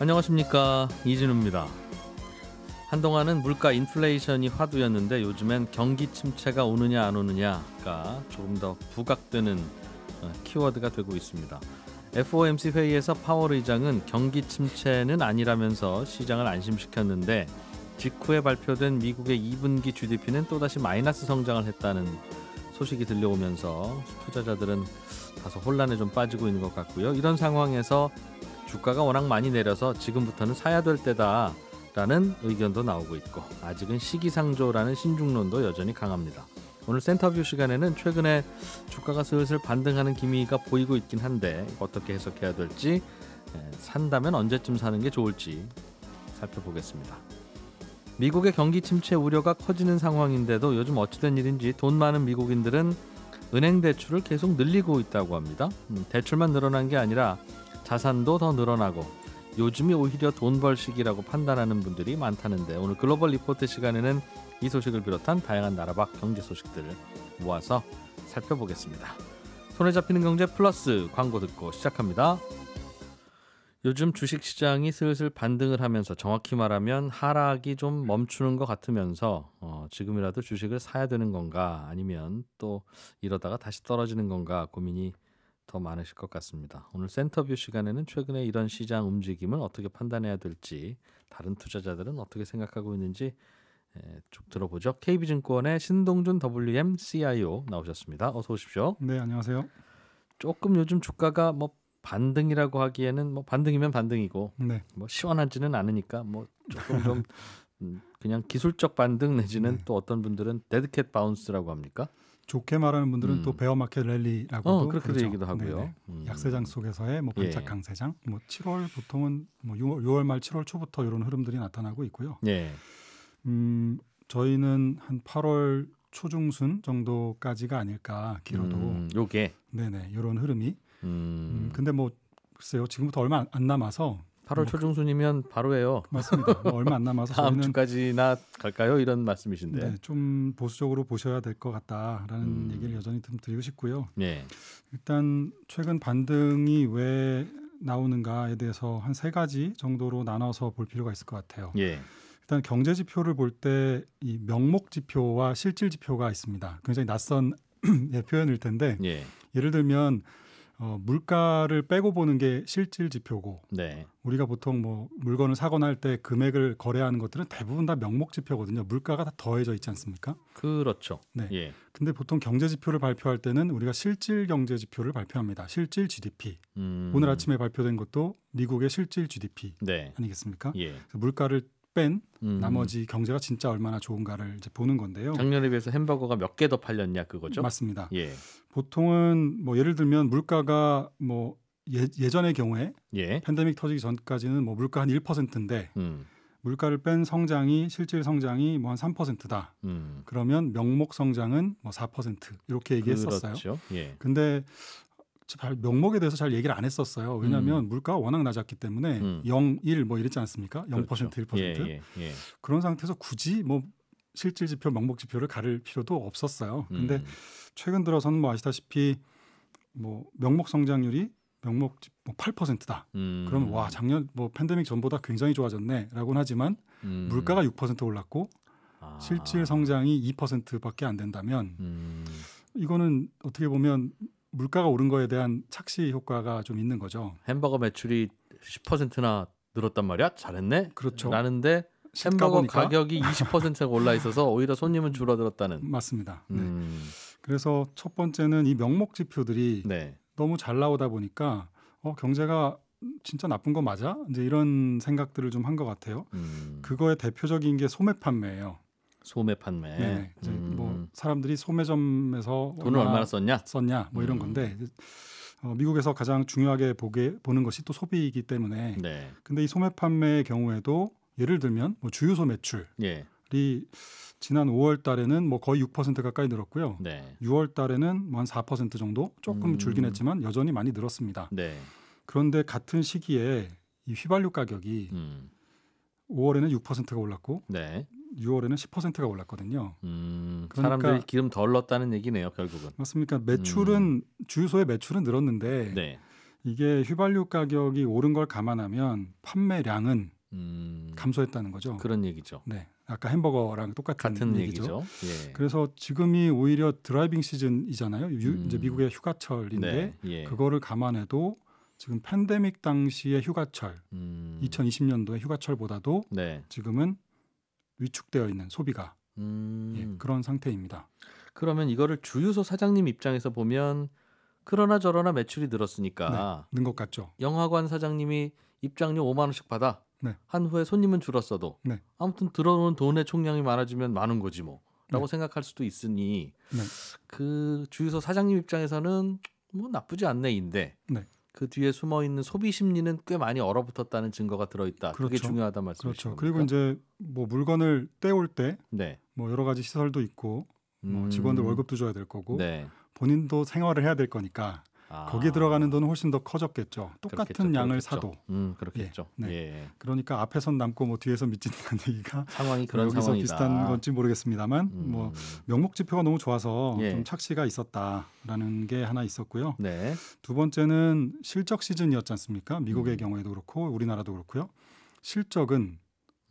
안녕하십니까 이진우입니다. 한동안은 물가 인플레이션이 화두였는데 요즘엔 경기 침체가 오느냐 안 오느냐가 조금 더 부각되는 어, 키워드가 되고 있습니다. FOMC 회의에서 파월 의장은 경기 침체는 아니라면서 시장을 안심시켰는데 직후에 발표된 미국의 2분기 GDP는 또다시 마이너스 성장을 했다는 소식이 들려오면서 투자자들은 다소 혼란에 좀 빠지고 있는 것 같고요. 이런 상황에서 주가가 워낙 많이 내려서 지금부터는 사야 될 때다. 라는 의견도 나오고 있고 아직은 시기상조라는 신중론도 여전히 강합니다. 오늘 센터뷰 시간에는 최근에 주가가 슬슬 반등하는 기미가 보이고 있긴 한데 어떻게 해석해야 될지 예, 산다면 언제쯤 사는 게 좋을지 살펴보겠습니다. 미국의 경기 침체 우려가 커지는 상황인데도 요즘 어찌된 일인지 돈 많은 미국인들은 은행 대출을 계속 늘리고 있다고 합니다. 음, 대출만 늘어난 게 아니라 자산도 더 늘어나고 요즘이 오히려 돈 벌 시기라고 판단하는 분들이 많다는데 오늘 글로벌 리포트 시간에는 이 소식을 비롯한 다양한 나라 밖 경제 소식들을 모아서 살펴보겠습니다. 손에 잡히는 경제 플러스 광고 듣고 시작합니다. 요즘 주식 시장이 슬슬 반등을 하면서 정확히 말하면 하락이 좀 멈추는 것 같으면서 어, 지금이라도 주식을 사야 되는 건가 아니면 또 이러다가 다시 떨어지는 건가 고민이 더 많으실 것 같습니다. 오늘 센터뷰 시간에는 최근에 이런 시장 움직임을 어떻게 판단해야 될지 다른 투자자들은 어떻게 생각하고 있는지 쭉 들어보죠. KB증권의 신동준 WM CIO 나오셨습니다. 어서 오십시오. 네, 안녕하세요. 조금 요즘 주가가 뭐 반등이라고 하기에는 뭐 반등이면 반등이고 네. 뭐 시원하지는 않으니까 뭐 조금 좀 음, 그냥 기술적 반등 내지는 네. 또 어떤 분들은 데드캣 바운스라고 합니까? 좋게 말하는 분들은 음. 또 베어마켓 랠리라고도 어, 그렇게 얘기도 하고요. 음. 약세장 속에서의 뭐 예. 반짝 강세장, 예. 뭐 7월 보통은 뭐 6월, 6월 말 7월 초부터 이런 흐름들이 나타나고 있고요. 예. 음, 저희는 한 8월 초중순 정도까지가 아닐까 길어도 음, 요게 네네 이런 흐름이 음. 음. 근데 뭐 글쎄요 지금부터 얼마 안 남아서 8월 뭐 그 초중순이면 바로예요. 맞습니다. 뭐 얼마 안 남아서 다음 주까지나 갈까요? 이런 말씀이신데 네, 좀 보수적으로 보셔야 될 것 같다라는 음. 얘기를 여전히 좀 드리고 싶고요. 네. 일단 최근 반등이 왜 나오는가에 대해서 한 세 가지 정도로 나눠서 볼 필요가 있을 것 같아요. 예. 일단 경제 지표를 볼때이 명목 지표와 실질 지표가 있습니다. 굉장히 낯선 예, 표현일 텐데 예. 예를 들면 어, 물가를 빼고 보는 게 실질 지표고 네. 우리가 보통 뭐 물건을 사거나 할 때 금액을 거래하는 것들은 대부분 다 명목 지표거든요. 물가가 다 더해져 있지 않습니까? 그렇죠. 네. 예. 근데 보통 경제 지표를 발표할 때는 우리가 실질 경제 지표를 발표합니다. 실질 GDP. 음... 오늘 아침에 발표된 것도 미국의 실질 GDP 네. 아니겠습니까? 예. 물가를 뺀 음. 나머지 경제가 진짜 얼마나 좋은가를 이제 보는 건데요. 작년에 비해서 햄버거가 몇 개 더 팔렸냐 그거죠? 맞습니다. 예. 보통은 뭐 예를 들면 물가가 뭐 예, 예전의 경우에 예. 팬데믹 터지기 전까지는 뭐 물가 한 1%인데 음. 물가를 뺀 성장이 실질 성장이 뭐 한 3%다. 음. 그러면 명목 성장은 뭐 4% 이렇게 얘기했었어요. 그렇죠. 예. 근데 잘 명목에 대해서 잘 얘기를 안 했었어요. 왜냐하면 음. 물가가 워낙 낮았기 때문에 음. 0, 1 뭐 이랬지 않습니까? 0% 그렇죠. 1% 예, 예, 예. 그런 상태에서 굳이 뭐 실질 지표, 명목 지표를 가릴 필요도 없었어요. 근데 음. 최근 들어서는 뭐 아시다시피 뭐 명목 성장률이 명목 뭐 8%다. 음. 그러면 와 작년 뭐 팬데믹 전보다 굉장히 좋아졌네라고는 하지만 음. 물가가 6% 올랐고 아. 실질 성장이 2%밖에 안 된다면 음. 이거는 어떻게 보면 물가가 오른 거에 대한 착시 효과가 좀 있는 거죠. 햄버거 매출이 10%나 늘었단 말이야. 잘했네. 그렇죠. 라는데 햄버거 보니까? 가격이 20%가 올라 있어서 오히려 손님은 줄어들었다는. 맞습니다. 네. 음. 네. 그래서 첫 번째는 이 명목 지표들이 네. 너무 잘 나오다 보니까 어 경제가 진짜 나쁜 거 맞아? 이제 이런 생각들을 좀 한 것 같아요. 음. 그거의 대표적인 게 소매 판매예요. 소매 판매. 네, 네 이제 음. 뭐 사람들이 소매점에서 돈을 얼마나, 얼마나 썼냐? 썼냐 뭐 이런 음. 건데 어, 미국에서 가장 중요하게 보게 보는 것이 또 소비이기 때문에. 네. 근데 이 소매 판매의 경우에도 예를 들면 뭐 주유소 매출이 예. 지난 5월 달에는 뭐 거의 6% 가까이 늘었고요. 네. 6월 달에는 뭐 한4% 정도 조금 음. 줄긴 했지만 여전히 많이 늘었습니다. 네. 그런데 같은 시기에 이 휘발유 가격이 음. 5월에는 6%가 올랐고 네. 6월에는 10%가 올랐거든요. 음, 그러니까, 사람들이 기름 덜 넣었다는 얘기네요, 결국은. 맞습니까? 매출은 음. 주유소의 매출은 늘었는데 네. 이게 휘발유 가격이 오른 걸 감안하면 판매량은 음, 감소했다는 거죠. 그런 얘기죠. 네, 아까 햄버거랑 똑같은 같은 얘기죠. 얘기죠. 예. 그래서 지금이 오히려 드라이빙 시즌이잖아요. 유, 음. 이제 미국의 휴가철인데 네. 예. 그거를 감안해도 지금 팬데믹 당시의 휴가철, 음. 2020년도의 휴가철보다도 네. 지금은 위축되어 있는 소비가 음. 예, 그런 상태입니다. 그러면 이거를 주유소 사장님 입장에서 보면 그러나 저러나 매출이 늘었으니까 네, 는것 같죠. 영화관 사장님이 입장료 5만 원씩 받아 네. 한 후에 손님은 줄었어도 네. 아무튼 들어오는 돈의 총량이 많아지면 많은 거지 뭐라고 네. 생각할 수도 있으니 네. 그 주유소 사장님 입장에서는 뭐 나쁘지 않네인데 그 뒤에 숨어 있는 소비 심리는 꽤 많이 얼어붙었다는 증거가 들어있다. 그렇죠. 그게 중요하단 말씀이시죠. 그렇죠. 그리고 이제 뭐 물건을 떼올 때뭐 네. 여러 가지 시설도 있고 뭐 직원들 음. 월급도 줘야 될 거고 네. 본인도 생활을 해야 될 거니까 거기에 아. 들어가는 돈은 훨씬 더 커졌겠죠. 똑같은 그렇겠죠, 양을 그렇겠죠. 사도. 음, 그렇겠죠. 예, 네. 예. 그러니까 앞에선 남고 뭐 뒤에서 밑진다는 얘기가 상황이 그런 여기서 상황이다. 비슷한 건지 모르겠습니다만 음. 뭐 명목 지표가 너무 좋아서 예. 좀 착시가 있었다라는 게 하나 있었고요. 네. 두 번째는 실적 시즌이었지 않습니까? 미국의 음. 경우에도 그렇고 우리나라도 그렇고요. 실적은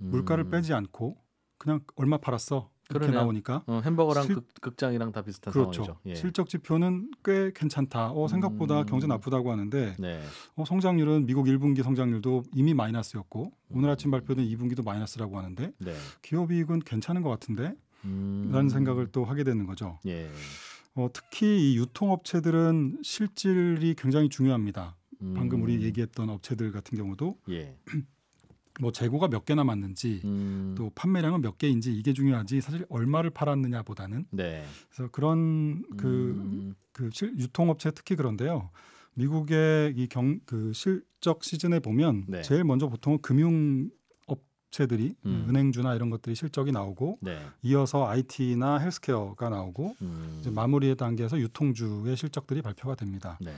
음. 물가를 빼지 않고 그냥 얼마 팔았어 그렇게 나오니까 어, 햄버거랑 실... 극, 장이랑다 비슷한 그렇죠. 상황이죠. 예. 실적 지표는 꽤 괜찮다. 어, 생각보다 음... 경제 나쁘다고 하는데 네. 어, 성장률은 미국 1분기 성장률도 이미 마이너스였고 음... 오늘 아침 음. 발표된 2분기도 마이너스라고 하는데 네. 기업이익은 괜찮은 것 같은데 음. 라는 생각을 또 하게 되는 거죠. 예. 어, 특히 이 유통업체들은 실질이 굉장히 중요합니다. 방금 우리 음. 얘기했던 업체들 같은 경우도 예. 뭐 재고가 몇 개 남았는지 음. 또 판매량은 몇 개인지 이게 중요하지 사실 얼마를 팔았느냐보다는 네. 그래서 그런 그, 음. 그 유통업체 특히 그런데요. 미국의 이경그 실적 시즌에 보면 네. 제일 먼저 보통은 금융 업체들이 음. 은행주나 이런 것들이 실적이 나오고 네. 이어서 IT나 헬스케어가 나오고 음. 이제 마무리의 단계에서 유통주의 실적들이 발표가 됩니다. 네.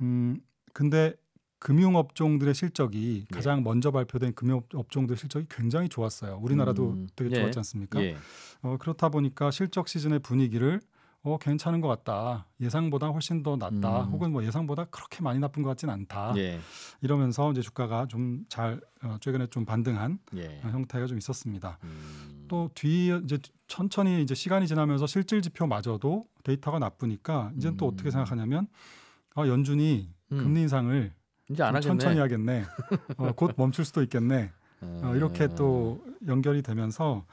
음 근데 금융업종들의 실적이 네. 가장 먼저 발표된 금융업종들 의 실적이 굉장히 좋았어요. 우리나라도 음. 되게 예. 좋았지 않습니까? 예. 어, 그렇다 보니까 실적 시즌의 분위기를 어, 괜찮은 것 같다. 예상보다 훨씬 더 낫다. 음. 혹은 뭐 예상보다 그렇게 많이 나쁜 것 같진 않다. 예. 이러면서 이제 주가가 좀잘 어, 최근에 좀 반등한 예. 형태가 좀 있었습니다. 음. 또뒤 이제 천천히 이제 시간이 지나면서 실질 지표마저도 데이터가 나쁘니까 이제 음. 또 어떻게 생각하냐면 아, 연준이 음. 금리 인상을 이제 안 하겠네. 천천히 하겠네. 어, 곧 멈출 수도 있겠네. 음. 어, 이렇게 또 연결이 되면서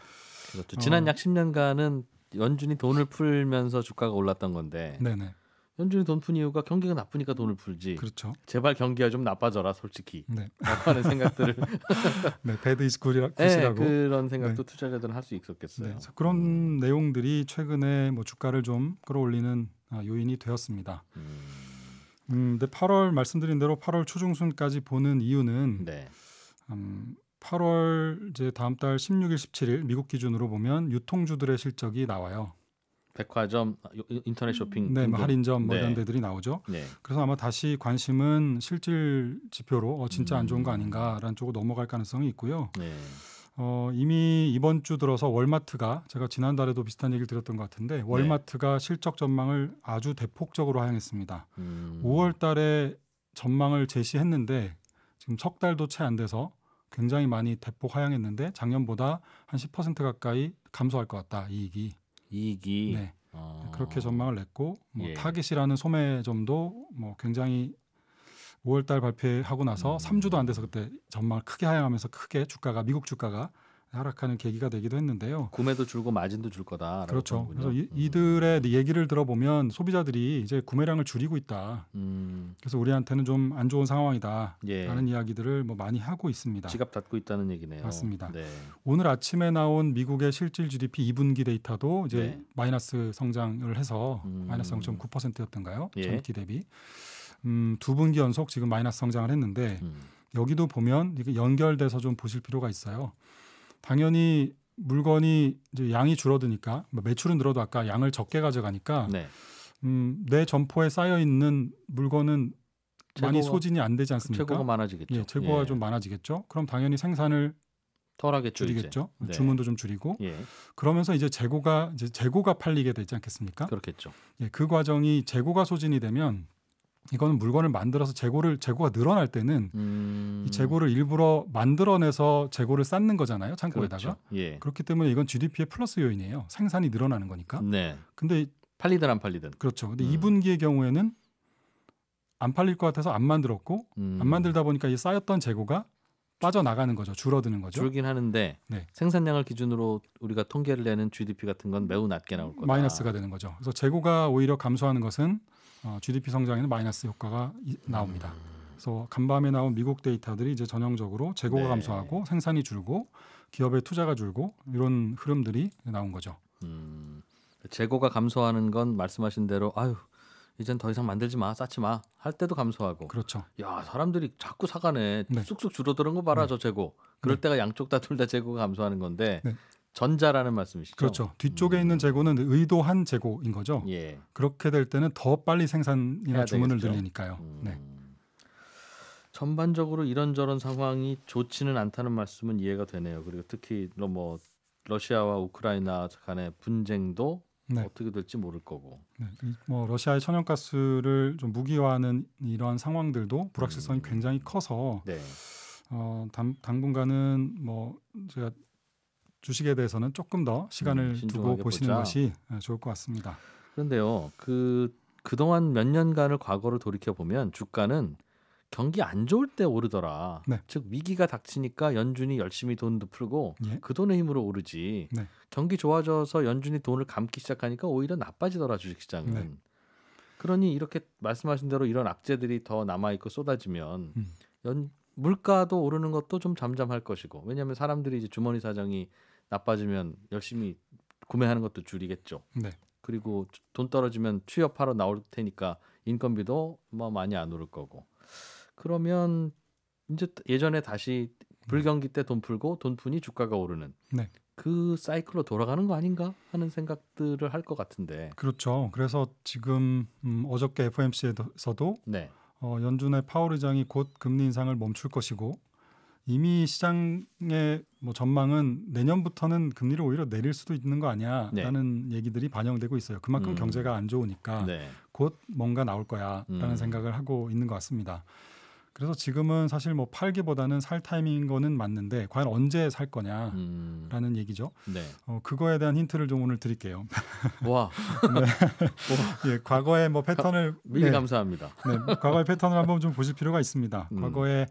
그렇죠. 지난 어, 약 10년간은 연준이 돈을 풀면서 주가가 올랐던 건데. 네네. 연준이 돈 푼 이유가 경기가 나쁘니까 돈을 풀지. 그렇죠. 제발 경기가 좀 나빠져라 솔직히. 네. 하는 생각들을. 네, 배드 이즈 굿이라, 고 네, 그런 생각도 네. 투자자들은 할 수 있었겠어요. 네, 그런 음. 내용들이 최근에 뭐 주가를 좀 끌어올리는 아, 요인이 되었습니다. 음. 음, 근데 8월 말씀드린 대로 8월 초중순까지 보는 이유는 네. 음, 8월 이제 다음 달 16일, 17일 미국 기준으로 보면 유통주들의 실적이 나와요. 백화점, 인터넷 쇼핑, 네, 뭐 할인점 뭐 네. 이런 데들이 나오죠. 네. 그래서 아마 다시 관심은 실질 지표로 어, 진짜 안 좋은 거 음. 아닌가라는 쪽으로 넘어갈 가능성이 있고요. 네. 어, 이미 이번 주 들어서 월마트가 제가 지난달에도 비슷한 얘기를 드렸던 것 같은데 네. 월마트가 네. 실적 전망을 아주 대폭적으로 하향했습니다. 음. 5월 달에 전망을 제시했는데 지금 석 달도 채 안 돼서 굉장히 많이 대폭 하향했는데 작년보다 한 10% 가까이 감소할 것 같다 이익이. 이익이. 네. 어. 그렇게 전망을 냈고 뭐 예. 타깃이라는 소매점도 뭐 굉장히 5월달 발표하고 나서 3주도 음. 안 돼서 그때 정말 크게 하향하면서 크게 주가가 미국 주가가 하락하는 계기가 되기도 했는데요. 구매도 줄고 마진도 줄 거다. 그렇죠. 그래서 이, 음. 이들의 얘기를 들어보면 소비자들이 이제 구매량을 줄이고 있다. 음. 그래서 우리한테는 좀 안 좋은 상황이다. 라는 예. 이야기들을 뭐 많이 하고 있습니다. 지갑 닫고 있다는 얘기네요. 맞습니다. 네. 오늘 아침에 나온 미국의 실질 GDP 2분기 데이터도 이제 네. 마이너스 성장을 해서 음. 마이너스 0.9%였던가요? 예. 전기 대비. 음, 두 분기 연속 지금 마이너스 성장을 했는데 음. 여기도 보면 이게 연결돼서 좀 보실 필요가 있어요. 당연히 물건이 이제 양이 줄어드니까 뭐 매출은 늘어도 아까 양을 적게 가져가니까 네. 음, 내 점포에 쌓여 있는 물건은 재고가, 많이 소진이 안 되지 않습니까? 재고가 많아지겠죠. 예, 재고가 예. 좀 많아지겠죠. 그럼 당연히 생산을 덜하게 줄이겠죠. 네. 주문도 좀 줄이고 예. 그러면서 이제 재고가 이제 재고가 팔리게 되지 않겠습니까? 그렇겠죠. 예, 그 과정이 재고가 소진이 되면 이거는 물건을 만들어서 재고를 재고가 늘어날 때는 음... 이 재고를 일부러 만들어내서 재고를 쌓는 거잖아요 창고에다가 그렇죠. 예. 그렇기 때문에 이건 GDP의 플러스 요인이에요 생산이 늘어나는 거니까 네. 근데 팔리든 안 팔리든 그렇죠 근데 음. 2분기의 경우에는 안 팔릴 것 같아서 안 만들었고 음... 안 만들다 보니까 이 쌓였던 재고가 빠져나가는 거죠. 줄어드는 거죠. 줄긴 하는데 네. 생산량을 기준으로 우리가 통계를 내는 GDP 같은 건 매우 낮게 나올 거다. 마이너스가 되는 거죠. 그래서 재고가 오히려 감소하는 것은 어, GDP 성장에는 마이너스 효과가 나옵니다. 음. 그래서 간밤에 나온 미국 데이터들이 이제 전형적으로 재고가 네. 감소하고 생산이 줄고 기업의 투자가 줄고 이런 흐름들이 나온 거죠. 음, 재고가 감소하는 건 말씀하신 대로 아유 이젠 더 이상 만들지 마, 쌓지 마. 할 때도 감소하고. 그렇죠. 야, 사람들이 자꾸 사가네. 네. 쑥쑥 줄어드는 거 봐라, 네. 저 재고. 네. 그럴 네. 때가 양쪽 다 둘 다 재고가 감소하는 건데 네. 전자라는 말씀이시죠? 그렇죠. 뒤쪽에 음. 있는 재고는 의도한 재고인 거죠. 예. 그렇게 될 때는 더 빨리 생산이나 주문을 되 늘리니까요. 음. 네. 전반적으로 이런저런 상황이 좋지는 않다는 말씀은 이해가 되네요. 그리고 특히 뭐 러시아와 우크라이나 간의 분쟁도 네. 어떻게 될지 모를 거고. 네. 뭐 러시아의 천연가스를 좀 무기화하는 이러한 상황들도 불확실성이 음. 굉장히 커서 네. 어, 당, 당분간은 뭐 제가 주식에 대해서는 조금 더 시간을 음, 두고 보시는 보자. 것이 예, 좋을 것 같습니다. 그런데요, 그 그동안 몇 년간을 과거를 돌이켜 보면 주가는 경기 안 좋을 때 오르더라. 네. 즉 위기가 닥치니까 연준이 열심히 돈도 풀고 예? 그 돈의 힘으로 오르지. 네. 경기 좋아져서 연준이 돈을 감기 시작하니까 오히려 나빠지더라 주식시장은. 네. 그러니 이렇게 말씀하신 대로 이런 악재들이 더 남아 있고 쏟아지면 음. 연 물가도 오르는 것도 좀 잠잠할 것이고 왜냐하면 사람들이 이제 주머니 사정이 나빠지면 열심히 구매하는 것도 줄이겠죠. 네. 그리고 돈 떨어지면 취업하러 나올 테니까 인건비도 뭐 많이 안 오를 거고 그러면 이제 예전에 다시 불경기 때 돈 풀고 돈 푼이 주가가 오르는 네. 그 사이클로 돌아가는 거 아닌가 하는 생각들을 할 것 같은데 그렇죠. 그래서 지금 음, 어저께 FOMC에서도 네. 어, 연준의 파월 의장이 곧 금리 인상을 멈출 것이고 이미 시장의 뭐 전망은 내년부터는 금리를 오히려 내릴 수도 있는 거 아니야라는 네. 얘기들이 반영되고 있어요. 그만큼 음. 경제가 안 좋으니까 네. 곧 뭔가 나올 거야라는 음. 생각을 하고 있는 것 같습니다. 그래서 지금은 사실 뭐 팔기보다는 살 타이밍인 거는 맞는데 과연 언제 살 거냐라는 음. 얘기죠. 네. 어, 그거에 대한 힌트를 좀 오늘 드릴게요. 와. 네. 예, 과거의 뭐 패턴을 가, 미리 네. 감사합니다. 네, 뭐 과거의 패턴을 한번 좀 보실 필요가 있습니다. 음. 과거에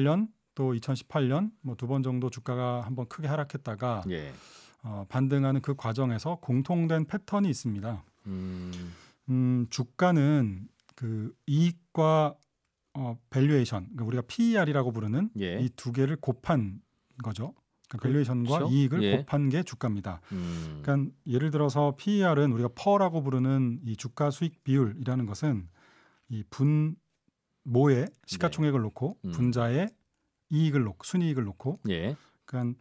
2008년 어, 또 2018년 뭐 두 번 정도 주가가 한번 크게 하락했다가 예. 어, 반등하는 그 과정에서 공통된 패턴이 있습니다. 음, 음 주가는 그 이익과 어, 밸류에이션, 그러니까 우리가 PER이라고 부르는 예. 이두 개를 곱한 거죠. 그러니까 밸류에이션과 그렇죠? 이익을 예. 곱한 게 주가입니다. 음. 그러니까 예를 들어서 PER은 우리가 퍼라고 부르는 이 주가 수익 비율이라는 것은 이분 모의 시가총액을 네. 놓고 음. 분자의 이익을 놓고 순이익을 놓고 예. 그러니까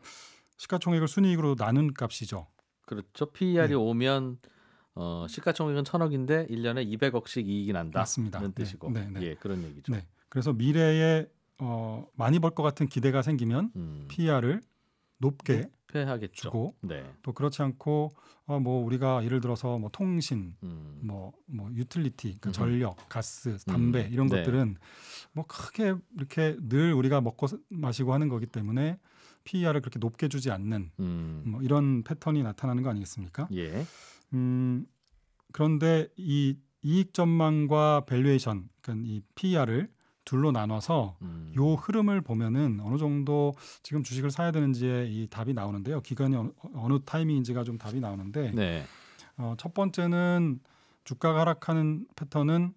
시가총액을 순이익으로 나눈 값이죠. 그렇죠. PER이 네. 오면 어, 시가총액은 천억인데 1년에 200억씩 이익이 난다. 맞습니다. 는 네. 뜻이고. 네, 네, 네. 예, 그런 얘기죠. 네. 그래서 미래에 어, 많이 벌 것 같은 기대가 생기면 음. PR을 높게 높하겠죠 주고 네. 또 그렇지 않고 어, 뭐 우리가 예를 들어서 뭐 통신, 음. 뭐, 뭐 유틸리티, 그러니까 음. 전력, 가스, 음. 담배 이런 네. 것들은 뭐 크게 이렇게 늘 우리가 먹고 마시고 하는 거기 때문에 PER을 그렇게 높게 주지 않는 음. 뭐 이런 패턴이 나타나는 거 아니겠습니까? 예. 음, 그런데 이 이익 전망과 밸류에이션, 그러니까 이 PER을 둘로 나눠서 음. 요 흐름을 보면은 어느 정도 지금 주식을 사야 되는지에 이 답이 나오는데요. 기간이 어느, 어느 타이밍인지가 좀 답이 나오는데 네. 어, 첫 번째는 주가가 하락하는 패턴은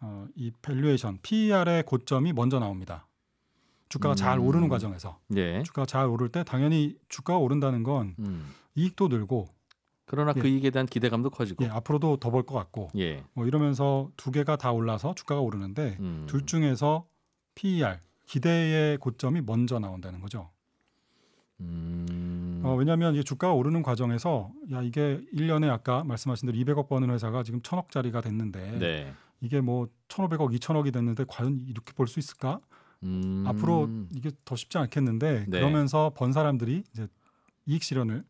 어, 이 밸류에이션 PER의 고점이 먼저 나옵니다. 주가가 음. 잘 오르는 음. 과정에서 네. 주가가 잘 오를 때 당연히 주가가 오른다는 건 음. 이익도 늘고 그러나 그 예. 그 이익에 대한 기대감도 커지고 예, 앞으로도 더 벌 것 같고 예. 뭐 이러면서 두 개가 다 올라서 주가가 오르는데 음. 둘 중에서 PER 기대의 고점이 먼저 나온다는 거죠. 음. 어, 왜냐하면 이 주가가 오르는 과정에서 야 이게 1년에 아까 말씀하신 대로 200억 버는 회사가 지금 천억짜리가 됐는데 네. 이게 뭐천오백억이천억이 됐는데 과연 이렇게 볼 수 있을까? 음. 앞으로 이게 더 쉽지 않겠는데 네. 그러면서 번 사람들이 이제 이익 실현을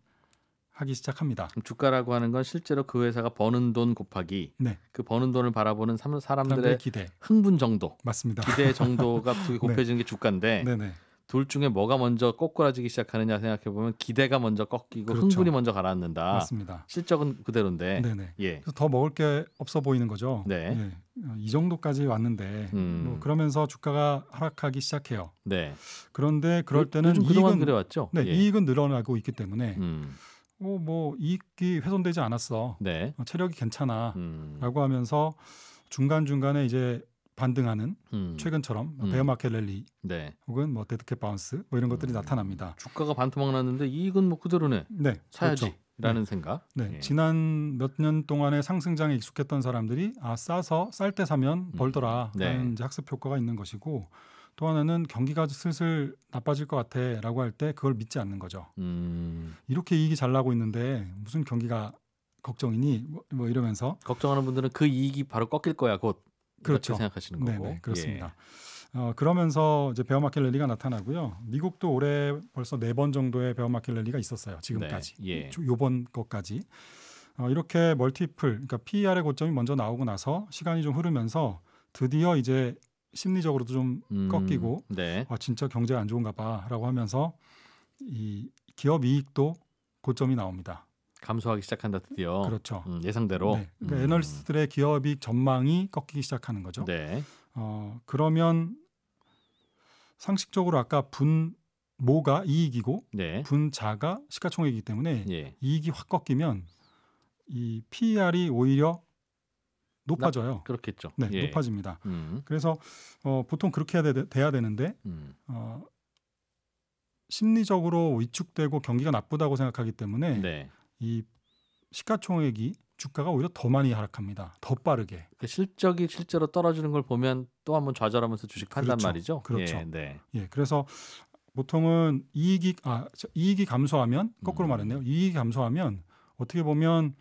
하기 시작합니다. 주가라고 하는 건 실제로 그 회사가 버는 돈 곱하기 네. 그 버는 돈을 바라보는 사람들의, 사람들의 기대. 흥분 정도, 맞습니다. 기대 정도가 두개 그 네. 곱해지는 네. 게 주가인데 네네. 둘 중에 뭐가 먼저 꼬꾸라지기 시작하느냐 생각해 보면 기대가 먼저 꺾이고 그렇죠. 흥분이 먼저 가라앉는다. 맞습니다. 실적은 그대로인데 네네. 예. 더 먹을 게 없어 보이는 거죠. 네. 예. 어, 이 정도까지 왔는데 음. 뭐 그러면서 주가가 하락하기 시작해요. 네. 그런데 그럴 때는 이익은 그동안 그래왔죠. 네, 예. 이익은 늘어나고 있기 때문에. 음. 어, 뭐 이익이 훼손되지 않았어. 네. 어, 체력이 괜찮아. 음. 라고 하면서 중간중간에 이제 반등하는 음. 최근처럼 음. 베어마켓 랠리 네. 혹은 뭐 데드캣 바운스 뭐 이런 것들이 음. 나타납니다. 주가가 반토막 났는데 이익은 뭐 그대로네. 네. 사야지. 그렇죠. 네. 라는 네. 생각. 네. 예. 지난 몇 년동안에 상승장에 익숙했던 사람들이 아 싸서 쌀 때 사면 음. 벌더라 네. 라는 이제 학습 효과가 있는 것이고 또 하나는 경기가 슬슬 나빠질 것 같아라고 할 때 그걸 믿지 않는 거죠. 음. 이렇게 이익이 잘 나고 있는데 무슨 경기가 걱정이니 뭐, 뭐 이러면서 걱정하는 분들은 그 이익이 바로 꺾일 거야 곧 그렇죠 생각하시는 거고 네네, 그렇습니다. 예. 어, 그러면서 이제 베어마켓 랠리가 나타나고요. 미국도 올해 벌써 네 번 정도의 베어마켓 랠리가 있었어요. 지금까지 네, 예. 요번 것까지 어, 이렇게 멀티플 그러니까 PER의 고점이 먼저 나오고 나서 시간이 좀 흐르면서 드디어 이제 심리적으로도 좀 음, 꺾이고 네. 아 진짜 경제안 좋은가 봐라고 하면서 이 기업 이익도 고점이 나옵니다. 감소하기 시작한다 드디어. 그렇죠. 음, 예상대로. 네. 그러니까 음. 애널리스트들의 기업 이 전망이 꺾이기 시작하는 거죠. 네. 어, 그러면 상식적으로 아까 분 모가 이익이고 네. 분자가 시가총액이기 때문에 예. 이익이 확 꺾이면 이 PER이 오히려 높아져요. 그렇겠죠. 네, 예. 높아집니다. 음. 그래서 어, 보통 그렇게 해야 되, 돼야 되는데 음. 어, 심리적으로 위축되고 경기가 나쁘다고 생각하기 때문에 네. 이 시가총액이 주가가 오히려 더 많이 하락합니다. 더 빠르게. 그 실적이 실제로 떨어지는 걸 보면 또 한번 좌절하면서 주식 판단 그렇죠. 말이죠. 그렇죠. 예, 네. 예, 그래서 보통은 이익이 아 이익이 감소하면 거꾸로 음. 말했네요. 이익이 감소하면 어떻게 보면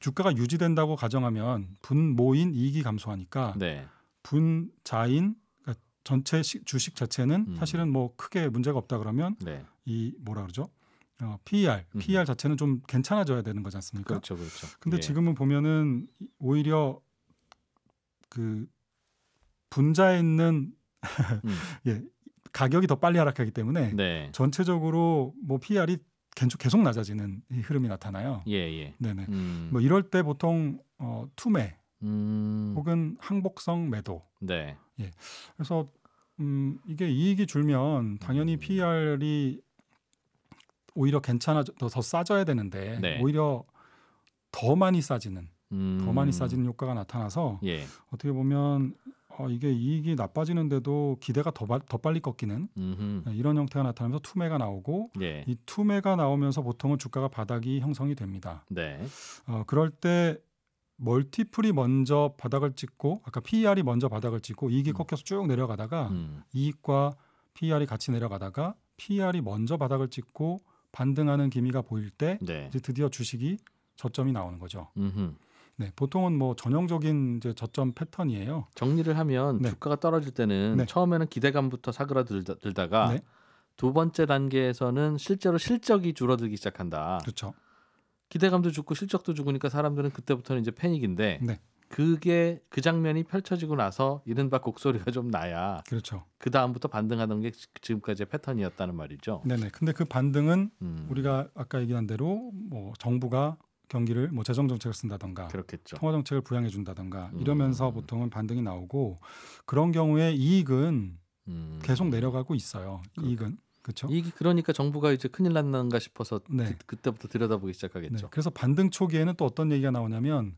주가가 유지된다고 가정하면 분모인 이익이 감소하니까 네. 분자인 그러니까 전체 시, 주식 자체는 음. 사실은 뭐 크게 문제가 없다 그러면 네. 이 뭐라 그러죠? 어, PER, 음. PER 자체는 좀 괜찮아져야 되는 거지 않습니까? 그렇죠, 그렇죠. 근데 예. 지금은 보면은 오히려 그 분자에 있는 음. 예, 가격이 더 빨리 하락하기 때문에 네. 전체적으로 뭐 PER이 계속 계속 낮아지는 이 흐름이 나타나요. 예, 예. 네네. 음. 뭐 이럴 때 보통 어, 투매 음. 혹은 항복성 매도. 네. 예. 그래서 음, 이게 이익이 줄면 당연히 음. PER이 오히려 괜찮아져 더, 더 싸져야 되는데 네. 오히려 더 많이 싸지는 음. 더 많이 음. 싸지는 효과가 나타나서 예. 어떻게 보면 어, 이게 이익이 나빠지는데도 기대가 더, 바, 더 빨리 꺾이는 음흠. 네, 이런 형태가 나타나면서 투매가 나오고 예. 이 투매가 나오면서 보통은 주가가 바닥이 형성이 됩니다. 네. 어, 그럴 때 멀티플이 먼저 바닥을 찍고 아까 PER이 먼저 바닥을 찍고 이익이 음. 꺾여서 쭉 내려가다가 음. 이익과 PER이 같이 내려가다가 PER이 먼저 바닥을 찍고 반등하는 기미가 보일 때 네. 이제 드디어 주식이 저점이 나오는 거죠. 음흠. 네, 보통은 뭐 전형적인 이제 저점 패턴이에요. 정리를 하면 네. 주가가 떨어질 때는 네. 처음에는 기대감부터 사그라들다가 네. 두 번째 단계에서는 실제로 실적이 줄어들기 시작한다. 그렇죠. 기대감도 죽고 실적도 죽으니까 사람들은 그때부터는 이제 패닉인데 네. 그게 그 장면이 펼쳐지고 나서 이른바 곡소리가 좀 나야. 그렇죠. 그 다음부터 반등하던 게 지금까지의 패턴이었다는 말이죠. 네네. 근데 그 반등은 음. 우리가 아까 얘기한 대로 뭐 정부가 경기를 뭐 재정 정책을 쓴다던가 그렇겠죠. 통화 정책을 부양해 준다던가 음. 이러면서 음. 보통은 반등이 나오고 그런 경우에 이익은 음. 계속 내려가고 있어요. 그렇군요. 이익은 그렇죠. 이익 그러니까 정부가 이제 큰일 났는가 싶어서 네. 그, 때부터 들여다보기 시작하겠죠. 네. 그래서 반등 초기에는 또 어떤 얘기가 나오냐면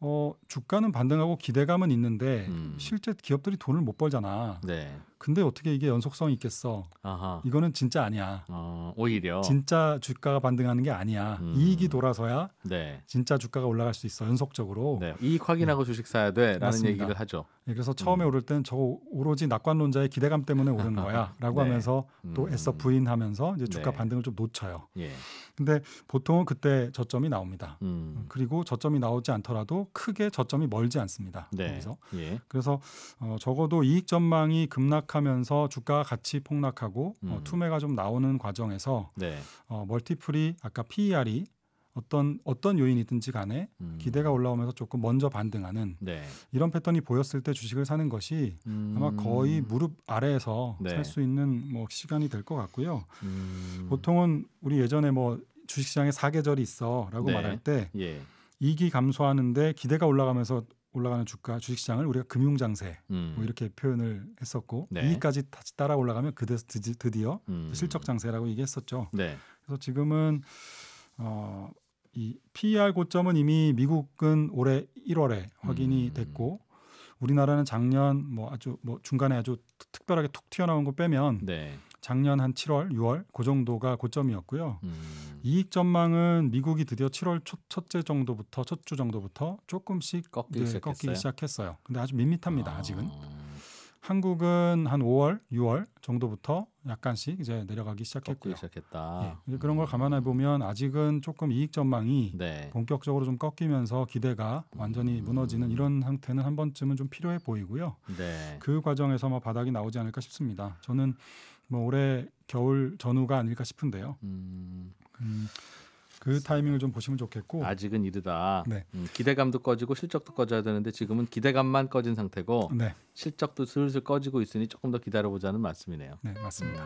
어, 주가는 반등하고 기대감은 있는데 음. 실제 기업들이 돈을 못 벌잖아. 네. 근데 어떻게 이게 연속성이 있겠어? 아하. 이거는 진짜 아니야. 어, 오히려 진짜 주가가 반등하는 게 아니야. 음. 이익이 돌아서야 네. 진짜 주가가 올라갈 수 있어 연속적으로. 네. 이익 확인하고 네. 주식 사야 돼라는 얘기를 하죠. 예, 그래서 음. 처음에 음. 오를 땐 저거 오로지 낙관론자의 기대감 때문에 오른 거야라고 네. 하면서 또 음. 애써 부인하면서 이제 주가 네. 반등을 좀 놓쳐요. 예. 근데 보통은 그때 저점이 나옵니다. 음. 그리고 저점이 나오지 않더라도 크게 저점이 멀지 않습니다. 네. 여기서 예. 그래서 어, 적어도 이익 전망이 급락하면서 주가 같이 폭락하고 어, 음. 어, 투매가 좀 나오는 과정에서 네. 어, 멀티플이 아까 PER이 어떤 어떤 요인이든지 간에 음. 기대가 올라오면서 조금 먼저 반등하는 네. 이런 패턴이 보였을 때 주식을 사는 것이 음. 아마 거의 음. 무릎 아래에서 네. 살수 있는 뭐 시간이 될 것 같고요. 음. 보통은 우리 예전에 뭐 주식시장에 사계절이 있어라고 네. 말할 때 예. 이익이 감소하는데 기대가 올라가면서 올라가는 주가 주식시장을 우리가 금융장세 뭐 음. 이렇게 표현을 했었고 네. 이익까지 다시 따라 올라가면 그대 드디어 음. 실적장세라고 얘기했었죠. 네. 그래서 지금은 어, 이 PER 고점은 이미 미국은 올해 1월에 확인이 음. 됐고 우리나라는 작년 뭐 아주 뭐 중간에 아주 특별하게 툭 튀어나온 거 빼면 네. 작년 한 7월, 6월 그 정도가 고점이었고요. 음. 이익 전망은 미국이 드디어 7월 초, 첫째 정도부터 첫 주 정도부터 조금씩 네, 꺾기 시작했어요. 근데 아주 밋밋합니다. 아. 직은 한국은 한 5월, 6월 정도부터 약간씩 이제 내려가기 시작했고요. 시작했다. 예, 음. 그런 걸 감안해 보면 아직은 조금 이익 전망이 네. 본격적으로 좀 꺾이면서 기대가 완전히 음. 무너지는 이런 상태는 한 번쯤은 좀 필요해 보이고요. 네. 그 과정에서 뭐 바닥이 나오지 않을까 싶습니다. 저는 뭐 올해 겨울 전후가 아닐까 싶은데요. 음. 음, 그 타이밍을 좀 보시면 좋겠고 아직은 이르다. 네. 음, 기대감도 꺼지고 실적도 꺼져야 되는데 지금은 기대감만 꺼진 상태고 네. 실적도 슬슬 꺼지고 있으니 조금 더 기다려보자는 말씀이네요. 네, 맞습니다.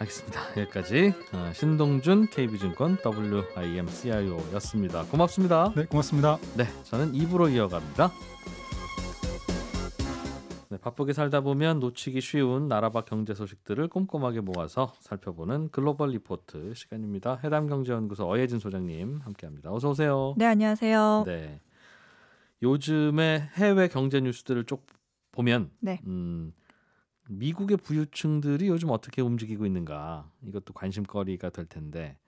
알겠습니다. 여기까지 어, 신동준 KB증권 WIM CIO였습니다. 고맙습니다. 네, 고맙습니다. 네, 저는 입으로 이어갑니다. 네, 바쁘게 살다 보면 놓치기 쉬운 나라 밖 경제 소식들을 꼼꼼하게 모아서 살펴보는 글로벌 리포트 시간입니다. 해담경제연구소 어예진 소장님 함께합니다. 어서 오세요. 네, 안녕하세요. 네. 요즘에 해외 경제 뉴스들을 쭉 보면 네. 음, 미국의 부유층들이 요즘 어떻게 움직이고 있는가 이것도 관심거리가 될 텐데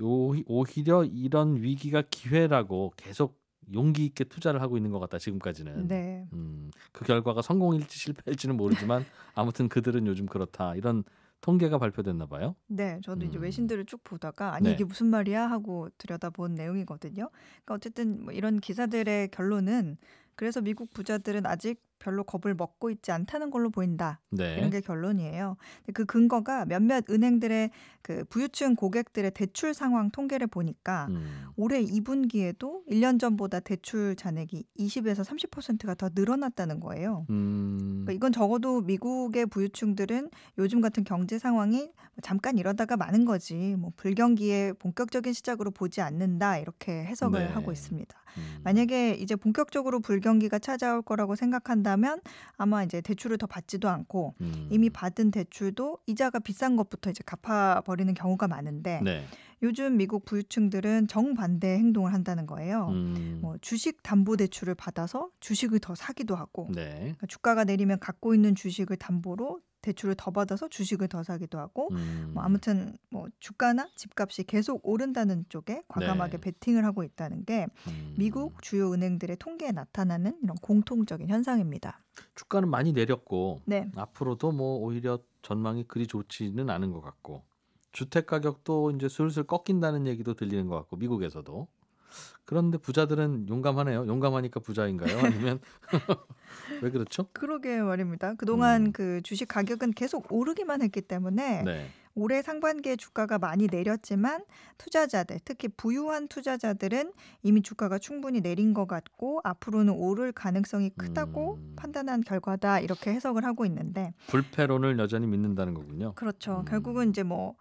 요, 오히려 이런 위기가 기회라고 계속 용기 있게 투자를 하고 있는 것 같다 지금까지는. 네. 음, 그 결과가 성공일지 실패일지는 모르지만 아무튼 그들은 요즘 그렇다 이런 통계가 발표됐나 봐요. 네, 저도 음. 이제 외신들을 쭉 보다가 아니 네. 이게 무슨 말이야 하고 들여다본 내용이거든요. 그러니까 어쨌든 뭐 이런 기사들의 결론은 그래서 미국 부자들은 아직 별로 겁을 먹고 있지 않다는 걸로 보인다. 네. 이런 게 결론이에요. 그 근거가 몇몇 은행들의 그 부유층 고객들의 대출 상황 통계를 보니까 음. 올해 2분기에도 1년 전보다 대출 잔액이 20에서 30%가 더 늘어났다는 거예요. 음. 그러니까 이건 적어도 미국의 부유층들은 요즘 같은 경제 상황이 잠깐 이러다가 많은 거지 뭐 불경기의 본격적인 시작으로 보지 않는다 이렇게 해석을 네. 하고 있습니다. 음. 만약에 이제 본격적으로 불경기가 찾아올 거라고 생각한다. 한다면 아마 이제 대출을 더 받지도 않고 음. 이미 받은 대출도 이자가 비싼 것부터 이제 갚아 버리는 경우가 많은데 네. 요즘 미국 부유층들은 정반대 행동을 한다는 거예요. 음. 뭐 주식 담보 대출을 받아서 주식을 더 사기도 하고 네. 그러니까 주가가 내리면 갖고 있는 주식을 담보로 대출을 더 받아서 주식을 더 사기도 하고 뭐 음. 뭐 아무튼 뭐 주가나 집값이 계속 오른다는 쪽에 과감하게 네. 베팅을 하고 있다는 게 음. 미국 주요 은행들의 통계에 나타나는 이런 공통적인 현상입니다. 주가는 많이 내렸고 네. 앞으로도 뭐 오히려 전망이 그리 좋지는 않은 것 같고 주택 가격도 이제 슬슬 꺾인다는 얘기도 들리는 것 같고 미국에서도 그런데 부자들은 용감하네요. 용감하니까 부자인가요? 아니면 왜 그렇죠? 그러게 말입니다. 그동안 음. 그 주식 가격은 계속 오르기만 했기 때문에 네. 올해 상반기에 주가가 많이 내렸지만 투자자들, 특히 부유한 투자자들은 이미 주가가 충분히 내린 것 같고 앞으로는 오를 가능성이 크다고 음. 판단한 결과다 이렇게 해석을 하고 있는데 불패론을 여전히 믿는다는 거군요. 그렇죠. 음. 결국은 이제 뭐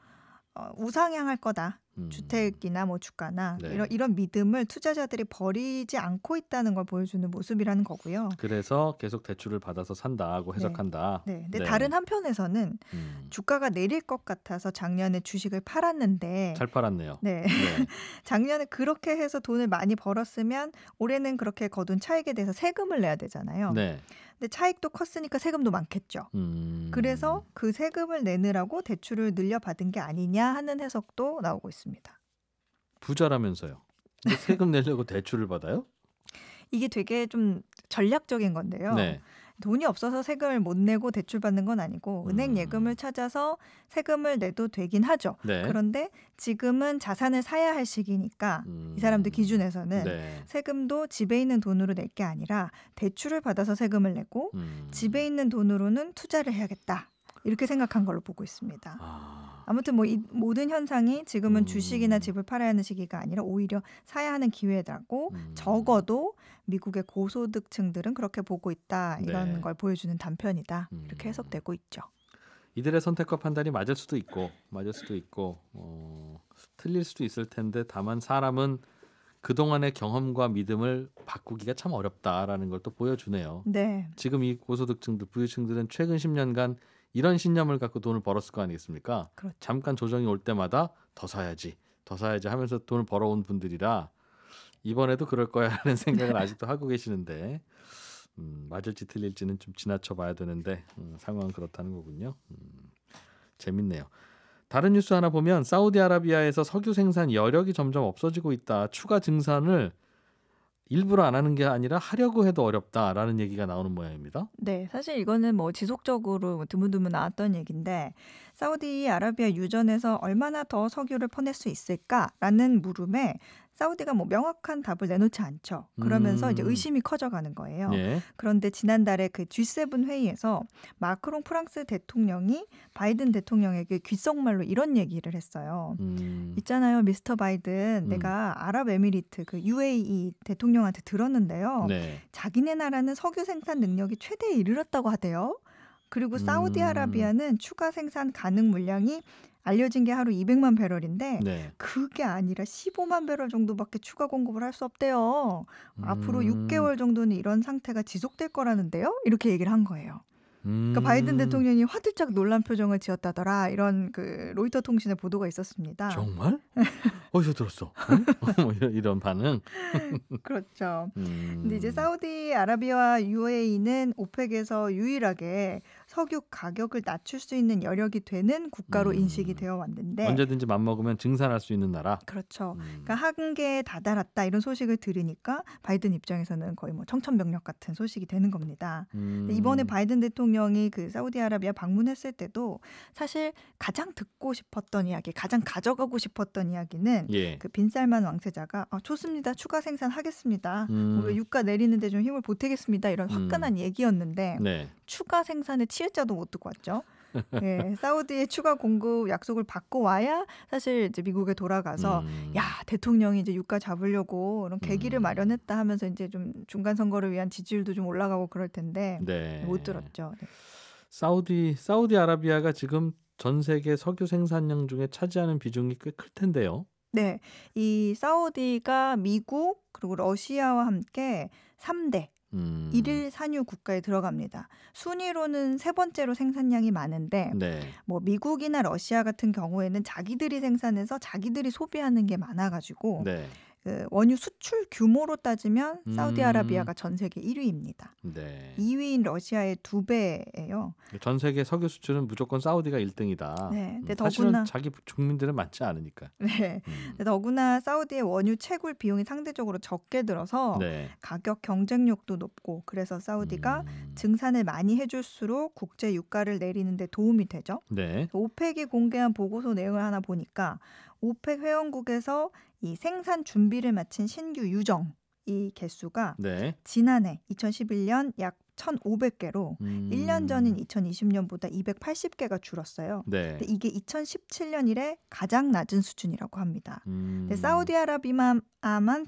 어, 우상향할 거다. 음. 주택이나 뭐 주가나 네. 이런 이런 믿음을 투자자들이 버리지 않고 있다는 걸 보여주는 모습이라는 거고요. 그래서 계속 대출을 받아서 산다고 네. 해석한다. 네. 네. 근데 네. 다른 한편에서는 음. 주가가 내릴 것 같아서 작년에 주식을 팔았는데 잘 팔았네요. 네. 네. 작년에 그렇게 해서 돈을 많이 벌었으면 올해는 그렇게 거둔 차익에 대해서 세금을 내야 되잖아요. 네. 근데 차익도 컸으니까 세금도 많겠죠. 음. 그래서 그 세금을 내느라고 대출을 늘려 받은 게 아니냐 하는 해석도 나오고 있습니다. 있습니다. 부자라면서요. 세금 내려고 대출을 받아요? 이게 되게 좀 전략적인 건데요. 네. 돈이 없어서 세금을 못 내고 대출받는 건 아니고 은행 음. 예금을 찾아서 세금을 내도 되긴 하죠. 네. 그런데 지금은 자산을 사야 할 시기니까 음. 이 사람들 기준에서는 네. 세금도 집에 있는 돈으로 낼 게 아니라 대출을 받아서 세금을 내고 음. 집에 있는 돈으로는 투자를 해야겠다. 이렇게 생각한 걸로 보고 있습니다. 아. 무튼 뭐이 모든 현상이 지금은 음. 주식이나 집을 팔아야 하는 시기가 아니라 오히려 사야 하는 기회라고 음. 적어도 미국의 고소득층들은 그렇게 보고 있다 이런 네. 걸 보여주는 단편이다 이렇게 음. 해석되고 있죠. 이들의 선택과 판단이 맞을 수도 있고 맞을 수도 있고 어, 틀릴 수도 있을 텐데 다만 사람은 그동안의 경험과 믿음을 바꾸기가 참 어렵다라는 걸 또 보여주네요. 네. 지금 이 고소득층들, 부유층들은 최근 10년간 이런 신념을 갖고 돈을 벌었을 거 아니겠습니까? 그렇죠. 잠깐 조정이 올 때마다 더 사야지, 더 사야지 하면서 돈을 벌어온 분들이라 이번에도 그럴 거야라는 생각을 아직도 하고 계시는데 음, 맞을지 틀릴지는 좀 지나쳐 봐야 되는데 음, 상황은 그렇다는 거군요. 음, 재밌네요. 다른 뉴스 하나 보면 사우디아라비아에서 석유 생산 여력이 점점 없어지고 있다. 추가 증산을 일부러 안 하는 게 아니라 하려고 해도 어렵다라는 얘기가 나오는 모양입니다. 네, 사실 이거는 뭐 지속적으로 뭐 드문드문 나왔던 얘기인데 사우디아라비아 유전에서 얼마나 더 석유를 퍼낼 수 있을까라는 물음에 사우디가 뭐 명확한 답을 내놓지 않죠. 그러면서 음. 이제 의심이 커져가는 거예요. 예. 그런데 지난달에 그 G7 회의에서 마크롱 프랑스 대통령이 바이든 대통령에게 귓속말로 이런 얘기를 했어요. 음. 있잖아요, 미스터 바이든, 음. 내가 아랍에미리트 그 UAE 대통령한테 들었는데요. 네. 자기네 나라는 석유 생산 능력이 최대에 이르렀다고 하대요. 그리고 사우디아라비아는 음. 추가 생산 가능 물량이 알려진 게 하루 200만 배럴인데 네. 그게 아니라 15만 배럴 정도밖에 추가 공급을 할 수 없대요. 음. 앞으로 6개월 정도는 이런 상태가 지속될 거라는데요. 이렇게 얘기를 한 거예요. 그러니까 음. 바이든 대통령이 화들짝 놀란 표정을 지었다더라 이런 그 로이터 통신의 보도가 있었습니다. 정말? 어디서 들었어? 뭐 이런 반응. 그렇죠. 음. 근데 이제 사우디 아라비아와 UAE는 오펙에서 유일하게 석유 가격을 낮출 수 있는 여력이 되는 국가로 음. 인식이 되어 왔는데 언제든지 맘먹으면 증산할 수 있는 나라. 그렇죠. 음. 그러니까 한계에 다다랐다 이런 소식을 들으니까 바이든 입장에서는 거의 뭐 청천벽력 같은 소식이 되는 겁니다. 음. 이번에 바이든 대통령이 그 사우디아라비아 방문했을 때도 사실 가장 듣고 싶었던 이야기, 가장 가져가고 싶었던 이야기는 예. 그 빈살만 왕세자가 아, 좋습니다. 추가 생산하겠습니다. 뭐 음. 뭐 유가 내리는데 좀 힘을 보태겠습니다. 이런 화끈한 음. 얘기였는데 네. 추가 생산에 치일자도 못 듣고 왔죠. 예, 사우디의 추가 공급 약속을 받고 와야 사실 이제 미국에 돌아가서 음. 야 대통령이 이제 유가 잡으려고 이런 계기를 음. 마련했다 하면서 이제 좀 중간 선거를 위한 지지율도 좀 올라가고 그럴 텐데 네. 못 들었죠. 네. 사우디 사우디아라비아가 지금 전 세계 석유 생산량 중에 차지하는 비중이 꽤 클 텐데요. 네, 이 사우디가 미국 그리고 러시아와 함께 3대 음. 1일 산유 국가에 들어갑니다. 순위로는 세 번째로 생산량이 많은데 네. 뭐 미국이나 러시아 같은 경우에는 자기들이 생산해서 자기들이 소비하는 게 많아 가지고 네. 그 원유 수출 규모로 따지면 사우디아라비아가 음. 전 세계 1위입니다. 네. 2위인 러시아의 두 배예요. 전 세계 석유 수출은 무조건 사우디가 1등이다. 네. 음, 근데 음. 더구나 사실은 자기 국민들은 많지 않으니까. 네. 음. 더구나 사우디의 원유 채굴 비용이 상대적으로 적게 들어서 네. 가격 경쟁력도 높고 그래서 사우디가 음. 증산을 많이 해줄수록 국제 유가를 내리는데 도움이 되죠. 네. 오펙이 공개한 보고서 내용을 하나 보니까 오펙 회원국에서 이 생산 준비를 마친 신규 유정 이 개수가 네. 지난해 2011년 약 1,500개로 음. 1년 전인 2020년보다 280개가 줄었어요. 네. 근데 이게 2017년 이래 가장 낮은 수준이라고 합니다. 음. 근데 사우디아라비아만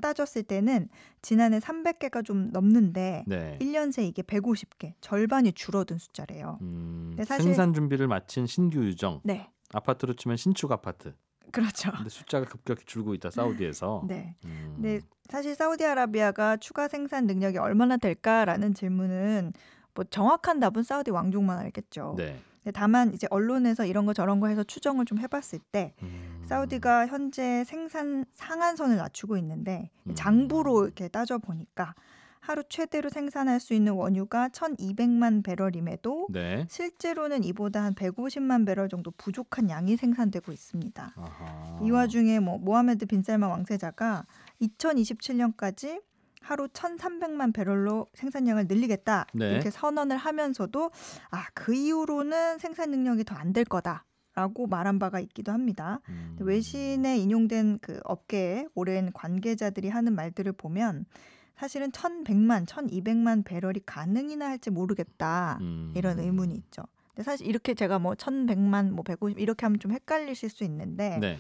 따졌을 때는 지난해 300개가 좀 넘는데 네. 1년 새 이게 150개, 절반이 줄어든 숫자래요. 음. 근데 사실 생산 준비를 마친 신규 유정. 네. 아파트로 치면 신축 아파트. 그렇죠. 근데 숫자가 급격히 줄고 있다 사우디에서. 네. 음. 근데 사실 사우디아라비아가 추가 생산 능력이 얼마나 될까라는 질문은 뭐 정확한 답은 사우디 왕족만 알겠죠. 네. 다만 이제 언론에서 이런 거 저런 거 해서 추정을 좀 해봤을 때 음. 사우디가 현재 생산 상한선을 낮추고 있는데 음. 장부로 이렇게 따져 보니까 하루 최대로 생산할 수 있는 원유가 1,200만 배럴임에도 네. 실제로는 이보다 한 150만 배럴 정도 부족한 양이 생산되고 있습니다. 아하. 이 와중에 뭐 모하메드 빈살만 왕세자가 2027년까지 하루 1,300만 배럴로 생산량을 늘리겠다 네. 이렇게 선언을 하면서도 아 그 이후로는 생산 능력이 더 안 될 거다. 라고 말한 바가 있기도 합니다. 음. 외신에 인용된 그 업계의 오랜 관계자들이 하는 말들을 보면 사실은 1,100만, 1,200만 배럴이 가능이나 할지 모르겠다. 음. 이런 의문이 있죠. 근데 사실 이렇게 제가 뭐 1,100만, 뭐150 이렇게 하면 좀 헷갈리실 수 있는데 네.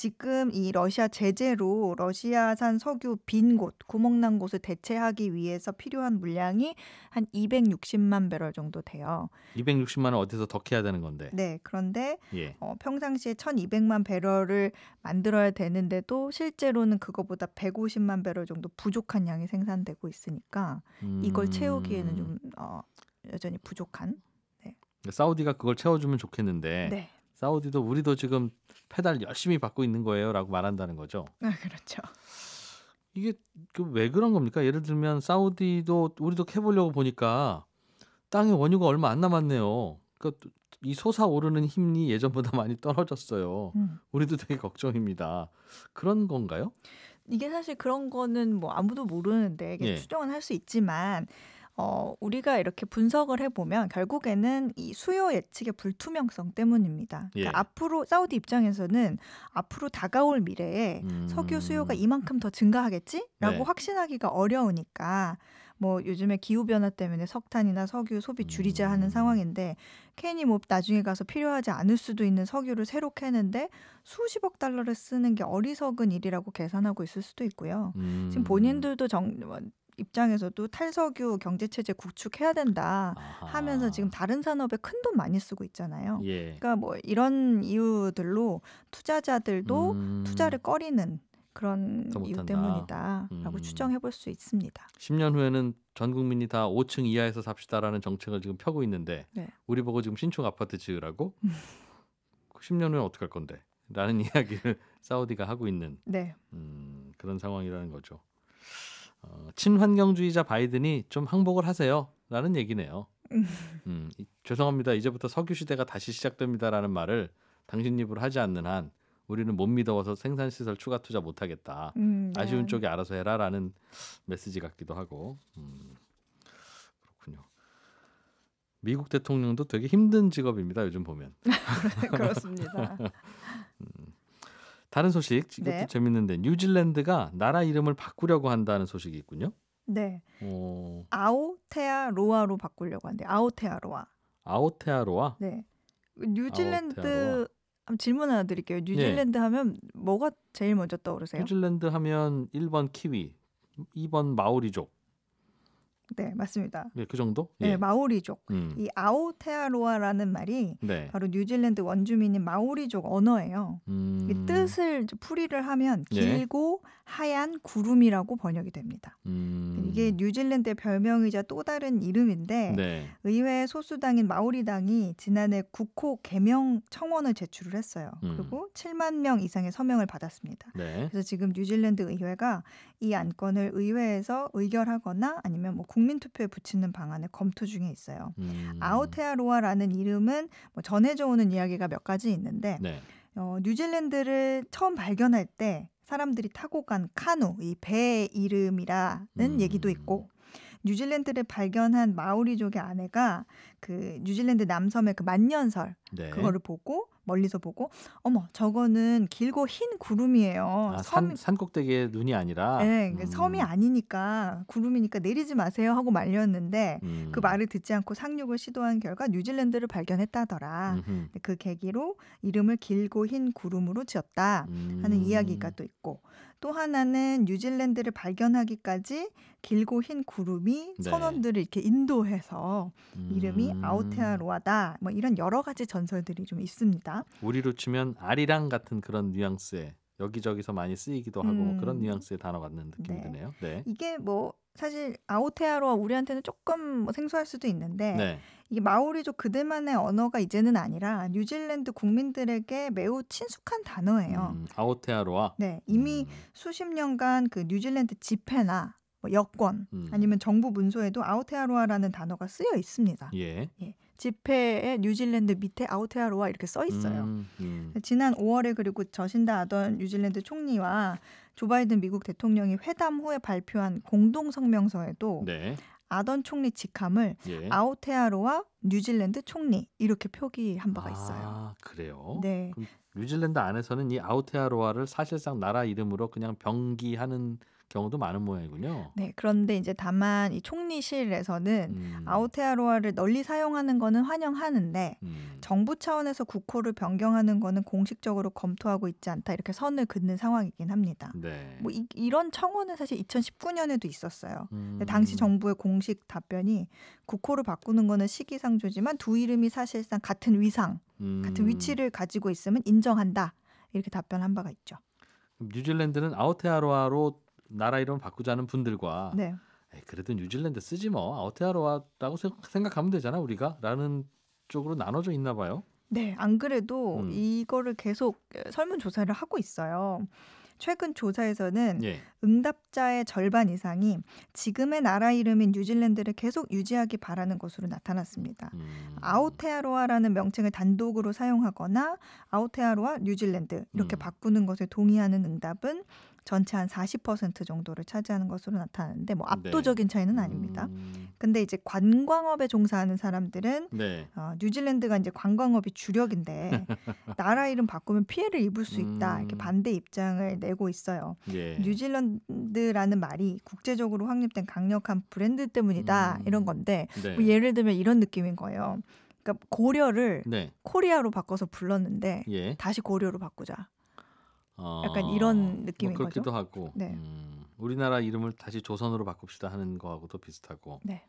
지금 이 러시아 제재로 러시아산 석유 빈 곳, 구멍난 곳을 대체하기 위해서 필요한 물량이 한 260만 배럴 정도 돼요. 260만 원 어디서 덕해야 되는 건데. 네, 그런데 예. 어, 평상시에 1,200만 배럴을 만들어야 되는데도 실제로는 그거보다 150만 배럴 정도 부족한 양이 생산되고 있으니까 이걸 음. 채우기에는 좀 어, 여전히 부족한. 네. 사우디가 그걸 채워주면 좋겠는데. 네. 사우디도 우리도 지금 페달 열심히 받고 있는 거예요라고 말한다는 거죠. 아, 그렇죠. 이게 그 왜 그런 겁니까? 예를 들면 사우디도 우리도 캐보려고 보니까 땅의 원유가 얼마 안 남았네요. 그러니까 이 솟아오르는 힘이 예전보다 많이 떨어졌어요. 음. 우리도 되게 걱정입니다. 그런 건가요? 이게 사실 그런 거는 뭐 아무도 모르는데 예. 추정은 할 수 있지만 어, 우리가 이렇게 분석을 해보면 결국에는 이 수요 예측의 불투명성 때문입니다. 그러니까 예. 앞으로 사우디 입장에서는 앞으로 다가올 미래에 음... 석유 수요가 음. 이만큼 더 증가하겠지라고 네. 확신하기가 어려우니까 뭐 요즘에 기후 변화 때문에 석탄이나 석유 소비 줄이자 하는 음. 상황인데 캔이 뭐 나중에 가서 필요하지 않을 수도 있는 석유를 새로 캐는데 수십억 달러를 쓰는 게 어리석은 일이라고 계산하고 있을 수도 있고요. 음... 지금 본인들도 정 뭐 입장에서도 탈석유 경제체제 구축해야 된다 하면서 지금 다른 산업에 큰 돈 많이 쓰고 있잖아요. 예. 그러니까 뭐 이런 이유들로 투자자들도 음. 투자를 꺼리는 그런 이유 때문이다라고 음. 추정해 볼수 있습니다. 10년 후에는 전 국민이 다 5층 이하에서 삽시다라는 정책을 지금 펴고 있는데 네. 우리 보고 지금 신축 아파트 지으라고 10년 음. 그 후에 어떻게 할 건데? 라는 이야기를 사우디가 하고 있는 네. 음, 그런 상황이라는 거죠. 어, 친환경주의자 바이든이 좀 항복을 하세요. 라는 얘기네요. 음, 음 죄송합니다. 이제부터 석유 시대가 다시 시작됩니다라는 말을 당신 입으로 하지 않는 한 우리는 못 믿어서 생산 시설 추가 투자 못 하겠다. 음, 네. 아쉬운 쪽에 알아서 해라라는 메시지 같기도 하고. 음, 그렇군요. 미국 대통령도 되게 힘든 직업입니다. 요즘 보면. 그렇습니다. 음, 다른 소식 이것도 네. 재밌는데 뉴질랜드가 나라 이름을 바꾸려고 한다는 소식이 있군요. 네. 오. 어. 아오테아 로아로 바꾸려고 한대. 아오테아 로아. 아오테아 로아? 네. 뉴질랜드 아오테아로아. 질문 하나 드릴게요. 네. 뉴질랜드 네. 하면 뭐가 제일 먼저 떠오르세요? 뉴질랜드 하면 1번 키위, 2번 마오리족, 네, 맞습니다. 네, 그 정도? 네, 예. 마오리족. 음. 이 아오테아로아라는 말이 네. 바로 뉴질랜드 원주민인 마오리족 언어예요. 음. 이 뜻을 풀이를 하면 네. 길고 예. 하얀 구름이라고 번역이 됩니다. 음. 이게 뉴질랜드의 별명이자 또 다른 이름인데 네. 의회 소수당인 마오리당이 지난해 국호 개명 청원을 제출을 했어요. 음. 그리고 7만 명 이상의 서명을 받았습니다. 네. 그래서 지금 뉴질랜드 의회가 이 안건을 의회에서 의결하거나 아니면 뭐 국민투표에 붙이는 방안을 검토 중에 있어요. 음. 아우테아로아라는 이름은 뭐 전해져 오는 이야기가 몇 가지 있는데 네. 어, 뉴질랜드를 처음 발견할 때 사람들이 타고 간 카누 이 배의 이름이라는 음. 얘기도 있고 뉴질랜드를 발견한 마오리족의 아내가 그 뉴질랜드 남섬의 그 만년설 네. 그거를 보고 멀리서 보고 어머 저거는 길고 흰 구름이에요. 아, 섬... 산, 산 꼭대기에 눈이 아니라. 네, 음. 섬이 아니니까 구름이니까 내리지 마세요 하고 말렸는데 음. 그 말을 듣지 않고 상륙을 시도한 결과 뉴질랜드를 발견했다더라. 음흠. 그 계기로 이름을 길고 흰 구름으로 지었다 하는 음. 이야기가 또 있고 또 하나는 뉴질랜드를 발견하기까지 길고 흰 구름이 네. 선원들을 이렇게 인도해서 음. 이름이 아우테아로아다 뭐 이런 여러 가지 전설들이 좀 있습니다. 우리로 치면 아리랑 같은 그런 뉘앙스의 여기저기서 많이 쓰이기도 하고 뭐 음. 그런 뉘앙스의 단어 같은 느낌이 네. 드네요. 네. 이게 뭐 사실 아오테아로와 우리한테는 조금 뭐 생소할 수도 있는데 네. 이게 마오리족 그들만의 언어가 이제는 아니라 뉴질랜드 국민들에게 매우 친숙한 단어예요. 음, 아오테아로와 네 이미 음. 수십 년간 그 뉴질랜드 집회나뭐 여권 음. 아니면 정부 문서에도 아오테아로아라는 단어가 쓰여 있습니다. 예. 예. 집회에 뉴질랜드 밑에 아우테아로아 이렇게 써 있어요. 음, 음. 지난 5월에 그리고 저신다 아던 뉴질랜드 총리와 조 바이든 미국 대통령이 회담 후에 발표한 공동 성명서에도 네. 아던 총리 직함을 예. 아우테아로와 뉴질랜드 총리 이렇게 표기한 바가 아, 있어요. 아, 그래요? 네. 뉴질랜드 안에서는 이 아우테아로아를 사실상 나라 이름으로 그냥 병기하는 경우도 많은 모양이군요. 네, 그런데 이제 다만 이 총리실에서는 음. 아오테아로아를 널리 사용하는 거는 환영하는데 음. 정부 차원에서 국호를 변경하는 거는 공식적으로 검토하고 있지 않다 이렇게 선을 긋는 상황이긴 합니다. 네. 뭐 이, 런 청원은 사실 2019년에도 있었어요. 음. 당시 정부의 공식 답변이 국호를 바꾸는 거는 시기상조지만 두 이름이 사실상 같은 위상, 같은 음. 위치를 가지고 있으면 인정한다. 이렇게 답변한 바가 있죠. 뉴질랜드는 아우테아로아로 나라 이름 을 바꾸자는 분들과 네. 그래도 뉴질랜드 쓰지 뭐 아우테아로 아라고 생각하면 되잖아 우리가라는 쪽으로 나눠져 있나 봐요. 네, 안 그래도 음. 이거를 계속 설문 조사를 하고 있어요. 최근 조사에서는 예. 응답자의 절반 이상이 지금의 나라 이름인 뉴질랜드를 계속 유지하기 바라는 것으로 나타났습니다. 음. 아우테아로아라는 명칭을 단독으로 사용하거나 아우테아로아 뉴질랜드 이렇게 음. 바꾸는 것에 동의하는 응답은 전체 한40% 정도를 차지하는 것으로 나타나는데 뭐 네. 압도적인 차이는 아닙니다. 음. 근데 이제 관광업에 종사하는 사람들은 네. 어, 뉴질랜드가 이제 관광업이 주력인데 나라 이름 바꾸면 피해를 입을 수 있다 이렇게 음. 반대 입장을 내고 있어요. 예. 뉴질랜드라는 말이 국제적으로 확립된 강력한 브랜드 때문이다 음. 이런 건데 네. 뭐 예를 들면 이런 느낌인 거예요. 그러니까 고려를 네. 코리아로 바꿔서 불렀는데 예. 다시 고려로 바꾸자. 어, 약간 이런 뭐 느낌인 뭐 그렇기도 거죠. 하고 네. 음, 우리나라 이름을 다시 조선으로 바꿉시다 하는 거하고도 비슷하고. 네.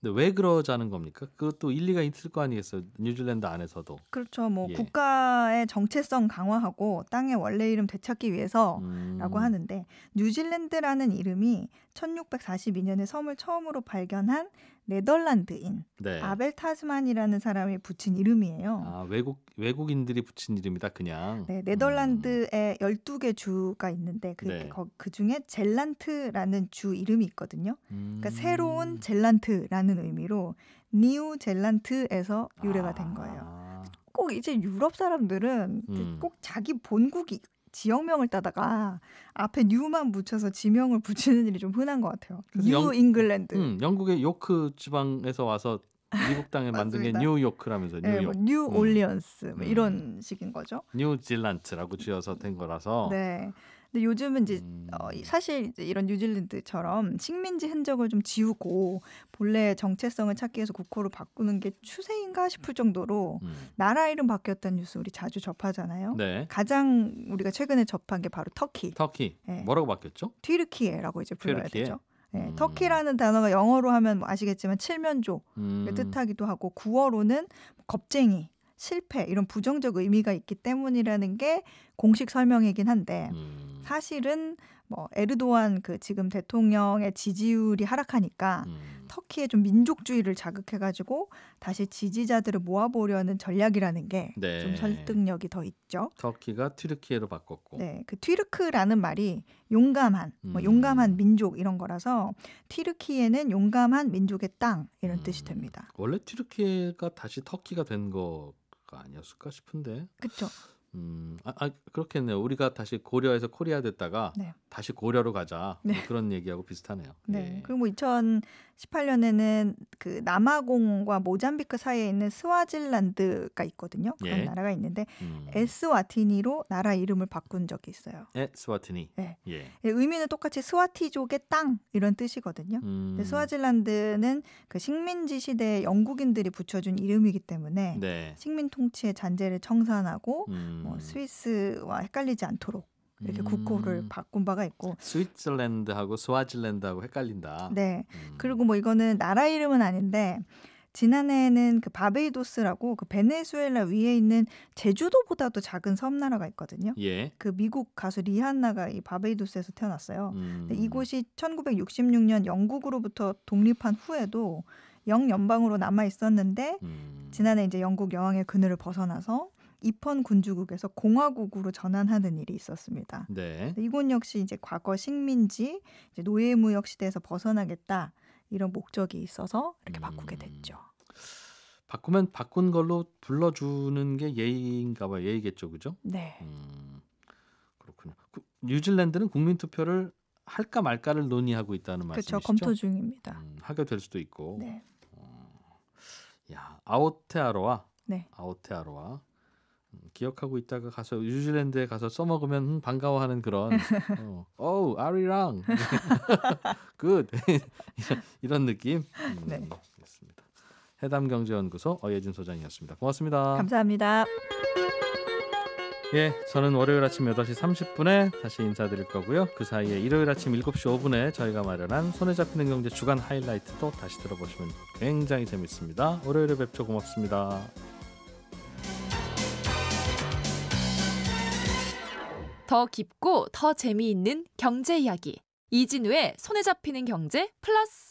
근데 왜 그러자는 겁니까? 그것도 일리가 있을 거 아니겠어요. 뉴질랜드 안에서도. 그렇죠. 뭐 예. 국가의 정체성 강화하고 땅의 원래 이름 되찾기 위해서라고 음. 하는데 뉴질랜드라는 이름이 1642년에 섬을 처음으로 발견한 네덜란드인 네. 아벨 타스만이라는 사람이 붙인 이름이에요. 아, 외국 외국인들이 붙인 이름이다 그냥. 네, 음. 네덜란드에 음. 12개 주가 있는데 그, 네. 그 중에 젤란트라는 주 이름이 있거든요. 음. 그러니까 새로운 음. 젤란트라는 의미로 뉴 젤란트에서 유래가 아. 된 거예요. 아. 꼭 이제 유럽 사람들은 음. 꼭 자기 본국이 지역명을 따다가 앞에 뉴만 붙여서 지명을 붙이는 일이 좀 흔한 것 같아요. 뉴 영, 잉글랜드. 음, 영국의 요크 지방에서 와서 미국 땅에 만든 게 뉴요크라면서 뉴욕, 네, 뭐 뉴올리언스 음. 뭐 음. 이런 식인 거죠. 뉴질란트라고 줄여서 된 거라서. 네. 근데 요즘은 이제 음. 어, 사실 이제 이런 뉴질랜드처럼 식민지 흔적을 좀 지우고 본래 정체성을 찾기 위해서 국호를 바꾸는 게 추세인가 싶을 정도로 음. 나라 이름 바뀌었다는 뉴스 우리 자주 접하잖아요. 네. 가장 우리가 최근에 접한 게 바로 터키. 터키. 네. 뭐라고 바뀌었죠? 튀르키예라고 이제 불러야 튀르키예? 되죠. 네, 음. 터키라는 단어가 영어로 하면 뭐 아시겠지만 칠면조 음. 뜻하기도 하고 구어로는 겁쟁이, 실패 이런 부정적 의미가 있기 때문이라는 게 공식 설명이긴 한데 음. 사실은 뭐 에르도안 그 지금 대통령의 지지율이 하락하니까 음. 터키의 좀 민족주의를 자극해가지고 다시 지지자들을 모아보려는 전략이라는 게좀 네. 설득력이 더 있죠. 터키가 튀르키예로 바꿨고. 네, 그 튀르크라는 말이 용감한, 뭐 음. 용감한 민족 이런 거라서 튀르키에는 용감한 민족의 땅 이런 음. 뜻이 됩니다. 원래 튀르키예가 다시 터키가 된 거가 아니었을까 싶은데. 그렇죠. 음, 아, 아, 그렇겠네요. 우리가 다시 고려에서 코리아 됐다가 네. 다시 고려로 가자 뭐 네. 뭐 그런 얘기하고 비슷하네요. 네. 예. 그리고 2018년에는 뭐 그 남아공과 모잠비크 사이에 있는 스와질란드가 있거든요. 그런 예. 나라가 있는데 음. 에스와티니로 나라 이름을 바꾼 적이 있어요. 에스와티니. 네. 예. 예. 의미는 똑같이 스와티족의 땅 이런 뜻이거든요. 음. 스와질란드는 그 식민지 시대에 영국인들이 붙여준 이름이기 때문에 네. 식민 통치의 잔재를 청산하고 음. 뭐 음. 스위스와 헷갈리지 않도록 이렇게 음. 국호를 바꾼 바가 있고 스위스랜드하고 스와질랜드하고 헷갈린다. 네. 음. 그리고 뭐 이거는 나라 이름은 아닌데 지난해에는 그 바베이도스라고 그 베네수엘라 위에 있는 제주도보다도 작은 섬나라가 있거든요. 예. 그 미국 가수 리한나가 이 바베이도스에서 태어났어요. 음. 이곳이 1966년 영국으로부터 독립한 후에도 영연방으로 남아 있었는데 음. 지난해 이제 영국 여왕의 그늘을 벗어나서 입헌 군주국에서 공화국으로 전환하는 일이 있었습니다. 네. 이곳 역시 이제 과거 식민지 이제 노예무역 시대에서 벗어나겠다 이런 목적이 있어서 이렇게 바꾸게 음. 됐죠. 바꾸면 바꾼 걸로 불러주는 게 예의인가 봐 예의겠죠, 그죠? 네. 음, 그렇군요. 그, 뉴질랜드는 국민 투표를 할까 말까를 논의하고 있다는 말씀이시죠? 그렇죠. 검토 중입니다. 음, 하게 될 수도 있고. 네. 어, 야, 아오테아로와 네. 아오테아로와 기억하고 있다가 가서 뉴질랜드에 가서 써먹으면 반가워하는 그런 어, 어우 아리랑 굿 이런 느낌 음, 네. 해담경제연구소 어예진 소장이었습니다. 고맙습니다. 감사합니다. 예, 저는 월요일 아침 8시 30분에 다시 인사드릴 거고요. 그 사이에 일요일 아침 7시 5분에 저희가 마련한 손에 잡히는 경제 주간 하이라이트도 다시 들어보시면 굉장히 재밌습니다. 월요일에 뵙죠. 고맙습니다. 더 깊고 더 재미있는 경제 이야기. 이진우의 손에 잡히는 경제 플러스.